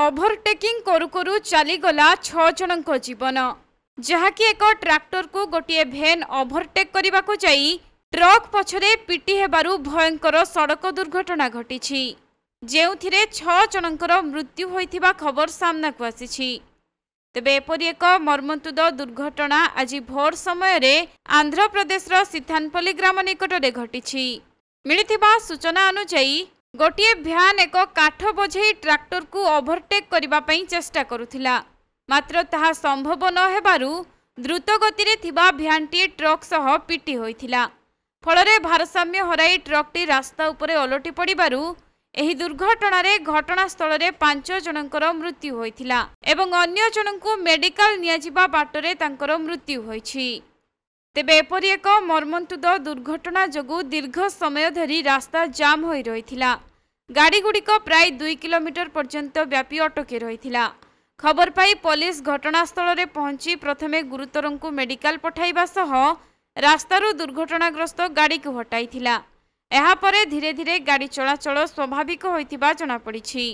overtaking କରୁ କରୁ ଚାଲିଗଲା ଛଅ ଜଣଙ୍କ ଜୀବନ ଯାହାକି ଏକ ଟ୍ରାକ୍ଟରକୁ ଗୋଟିଏ ଭେନ୍ ଓଭରଟେକ୍ କରିବାକୁ ଯାଇ ଟ୍ରକ୍ ପଛରେ ପିଟି ହେବାରୁ ଭୟଙ୍କର ସଡ଼କ ଦୁର୍ଘଟଣା ଘଟିଛି ଯେଉଁଥିରେ ଛଅ ଜଣଙ୍କର ମୃତ୍ୟୁ ହୋଇଥିବା ଖବର ସାମ୍ନାକୁ ଆସିଛି ତେବେ ଏପରି ଏକ ମର୍ମନ୍ତୁଦ ଦୁର୍ଘଟଣା ଆଜି ଭୋର ସମୟରେ ଆନ୍ଧ୍ରପ୍ରଦେଶର ସିଥାନପଲ୍ଲୀ ଗ୍ରାମ ନିକଟରେ ଘଟିଛି ମିଳିଥିବା ସୂଚନା ଅନୁଯାୟୀ ଗୋଟିଏ ଭ୍ୟାନ୍ ଏକ କାଠ ବୋଝେଇ ଟ୍ରାକ୍ଟରକୁ ଓଭରଟେକ୍ କରିବା ପାଇଁ ଚେଷ୍ଟା କରୁଥିଲା ମାତ୍ର ତାହା ସମ୍ଭବ ନହେବାରୁ ଦ୍ରୁତଗତିରେ ଥିବା ଭ୍ୟାନ୍ଟିଏ ଟ୍ରକ୍ ସହ ପିଟି ହୋଇଥିଲା ଫଳରେ ଭାରସାମ୍ୟ ହରାଇ ଟ୍ରକ୍ଟି ରାସ୍ତା ଉପରେ ଓଲଟି ପଡ଼ିବାରୁ ଏହି ଦୁର୍ଘଟଣାରେ ଘଟଣାସ୍ଥଳରେ ପାଞ୍ଚ ଜଣଙ୍କର ମୃତ୍ୟୁ ହୋଇଥିଲା ଏବଂ ଅନ୍ୟ ଜଣଙ୍କୁ ମେଡିକାଲ ନିଆଯିବା ବାଟରେ ତାଙ୍କର ମୃତ୍ୟୁ ହୋଇଛି ତେବେ ଏପରି ଏକ ମର୍ମନ୍ତୁଦ ଦୁର୍ଘଟଣା ଯୋଗୁଁ ଦୀର୍ଘ ସମୟ ଧରି ରାସ୍ତା ଜାମ୍ ହୋଇ ରହିଥିଲା ଗାଡ଼ିଗୁଡ଼ିକ ପ୍ରାୟ ଦୁଇ କିଲୋମିଟର ପର୍ଯ୍ୟନ୍ତ ବ୍ୟାପି ଅଟକି ରହିଥିଲା ଖବର ପାଇ ପୋଲିସ ଘଟଣାସ୍ଥଳରେ ପହଞ୍ଚି ପ୍ରଥମେ ଗୁରୁତରଙ୍କୁ ମେଡିକାଲ ପଠାଇବା ସହ ରାସ୍ତାରୁ ଦୁର୍ଘଟଣାଗ୍ରସ୍ତ ଗାଡ଼ିକୁ ହଟାଇଥିଲା ଏହାପରେ ଧୀରେ ଧୀରେ ଗାଡ଼ି ଚଳାଚଳ ସ୍ୱାଭାବିକ ହୋଇଥିବା ଜଣାପଡ଼ିଛି